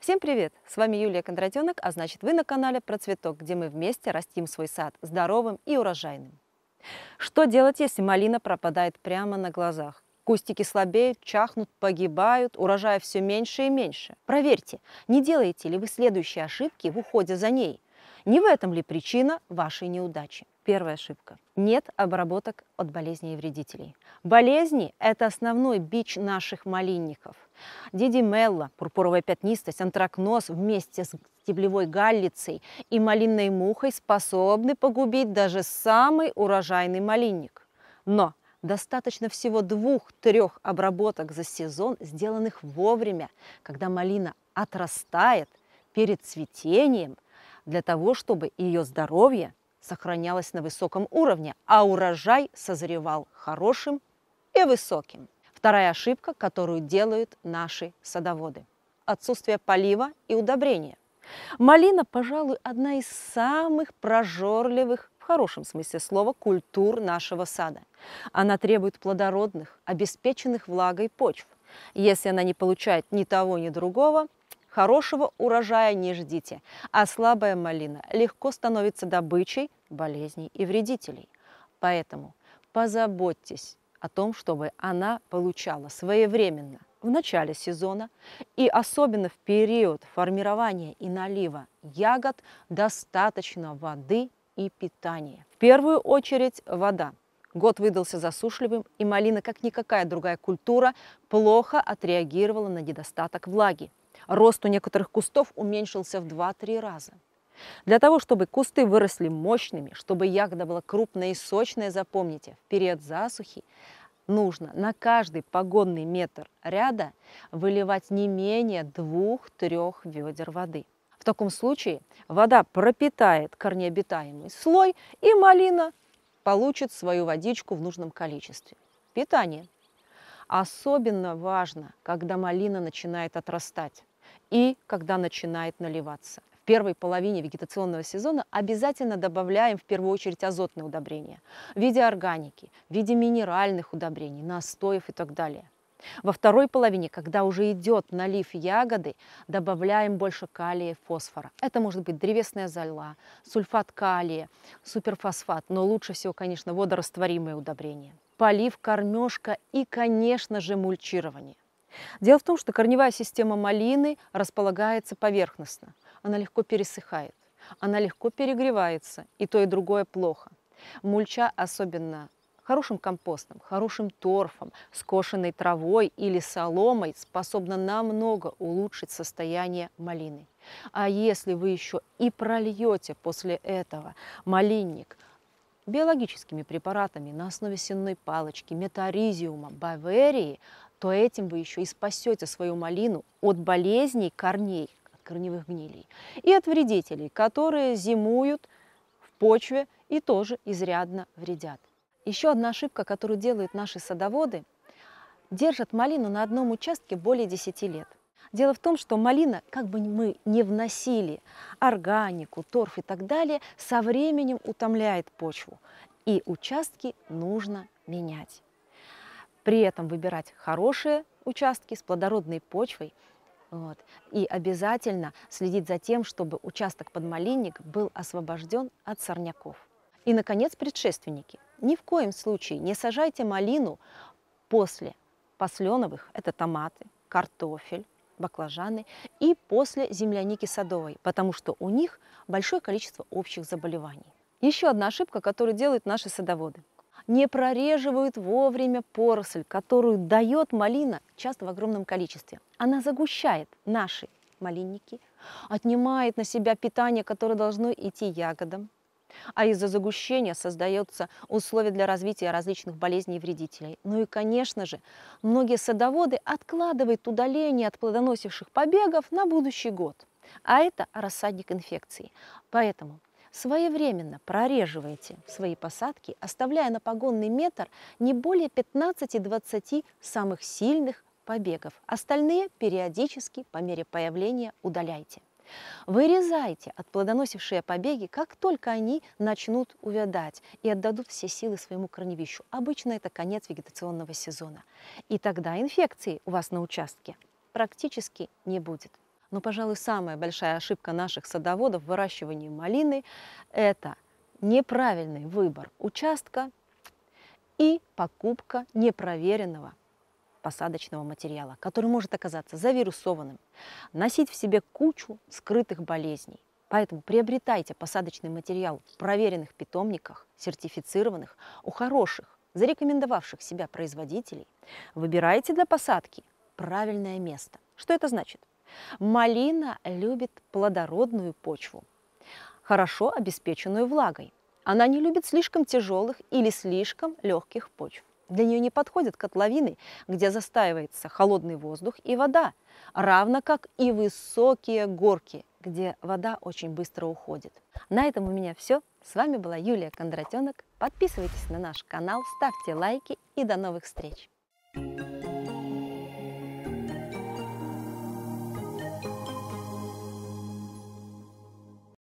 Всем привет! С вами Юлия Кондратенок, а значит вы на канале Про цветок, где мы вместе растим свой сад здоровым и урожайным. Что делать, если малина пропадает прямо на глазах? Кустики слабеют, чахнут, погибают, урожая все меньше и меньше. Проверьте, не делаете ли вы следующие ошибки в уходе за ней. Не в этом ли причина вашей неудачи? Первая ошибка. Нет обработок от болезней и вредителей. Болезни – это основной бич наших малинников. Дидимелла, пурпуровая пятнистость, антракноз вместе с стеблевой галлицей и малинной мухой способны погубить даже самый урожайный малинник. Но достаточно всего двух-трех обработок за сезон, сделанных вовремя, когда малина отрастает перед цветением, для того, чтобы ее здоровье сохранялась на высоком уровне, а урожай созревал хорошим и высоким. Вторая ошибка, которую делают наши садоводы – отсутствие полива и удобрения. Малина, пожалуй, одна из самых прожорливых, в хорошем смысле слова, культур нашего сада. Она требует плодородных, обеспеченных влагой почв. Если она не получает ни того, ни другого, Хорошего урожая не ждите, а слабая малина легко становится добычей болезней и вредителей. Поэтому позаботьтесь о том, чтобы она получала своевременно в начале сезона и особенно в период формирования и налива ягод достаточно воды и питания. В первую очередь вода. Год выдался засушливым, и малина, как никакая другая культура, плохо отреагировала на недостаток влаги. Рост у некоторых кустов уменьшился в 2-3 раза. Для того, чтобы кусты выросли мощными, чтобы ягода была крупная и сочная, запомните, в период засухи нужно на каждый погодный метр ряда выливать не менее 2-3 ведер воды. В таком случае вода пропитает корнеобитаемый слой, и малина получит свою водичку в нужном количестве. Питание – Особенно важно, когда малина начинает отрастать и когда начинает наливаться. В первой половине вегетационного сезона обязательно добавляем в первую очередь азотные удобрения в виде органики, в виде минеральных удобрений, настоев и так далее – во второй половине, когда уже идет налив ягоды, добавляем больше калия и фосфора. Это может быть древесная зола, сульфат калия, суперфосфат, но лучше всего, конечно, водорастворимые удобрения. Полив, кормежка и, конечно же, мульчирование. Дело в том, что корневая система малины располагается поверхностно. Она легко пересыхает, она легко перегревается, и то и другое плохо. Мульча, особенно Хорошим компостом, хорошим торфом, скошенной травой или соломой способно намного улучшить состояние малины. А если вы еще и прольете после этого малинник биологическими препаратами на основе сенной палочки, метаризиума, баверии, то этим вы еще и спасете свою малину от болезней корней, от корневых гнилей, и от вредителей, которые зимуют в почве и тоже изрядно вредят. Еще одна ошибка, которую делают наши садоводы, держат малину на одном участке более 10 лет. Дело в том, что малина, как бы мы не вносили органику, торф и так далее, со временем утомляет почву, и участки нужно менять. При этом выбирать хорошие участки с плодородной почвой, вот. И обязательно следить за тем, чтобы участок под малинник был освобожден от сорняков. И, наконец, предшественники. Ни в коем случае не сажайте малину после посленовых, это томаты, картофель, баклажаны, и после земляники садовой, потому что у них большое количество общих заболеваний. Еще одна ошибка, которую делают наши садоводы. Не прореживают вовремя поросль, которую дает малина, часто в огромном количестве. Она загущает наши малинники, отнимает на себя питание, которое должно идти ягодам, а из-за загущения создаются условия для развития различных болезней и вредителей. Ну и, конечно же, многие садоводы откладывают удаление от плодоносивших побегов на будущий год, а это рассадник инфекции. Поэтому своевременно прореживайте свои посадки, оставляя на погонный метр не более 15-20 самых сильных побегов. Остальные периодически по мере появления удаляйте. Вырезайте от плодоносившие побеги, как только они начнут увядать и отдадут все силы своему корневищу. Обычно это конец вегетационного сезона. И тогда инфекции у вас на участке практически не будет. Но, пожалуй, самая большая ошибка наших садоводов в выращивании малины – это неправильный выбор участка и покупка непроверенного посадочного материала, который может оказаться завирусованным, носить в себе кучу скрытых болезней. Поэтому приобретайте посадочный материал в проверенных питомниках, сертифицированных, у хороших, зарекомендовавших себя производителей. Выбирайте для посадки правильное место. Что это значит? Малина любит плодородную почву, хорошо обеспеченную влагой. Она не любит слишком тяжелых или слишком легких почв. Для нее не подходят котловины, где застаивается холодный воздух и вода, равно как и высокие горки, где вода очень быстро уходит. На этом у меня все. С вами была Юлия Кондратенок. Подписывайтесь на наш канал, ставьте лайки и до новых встреч! Thank you.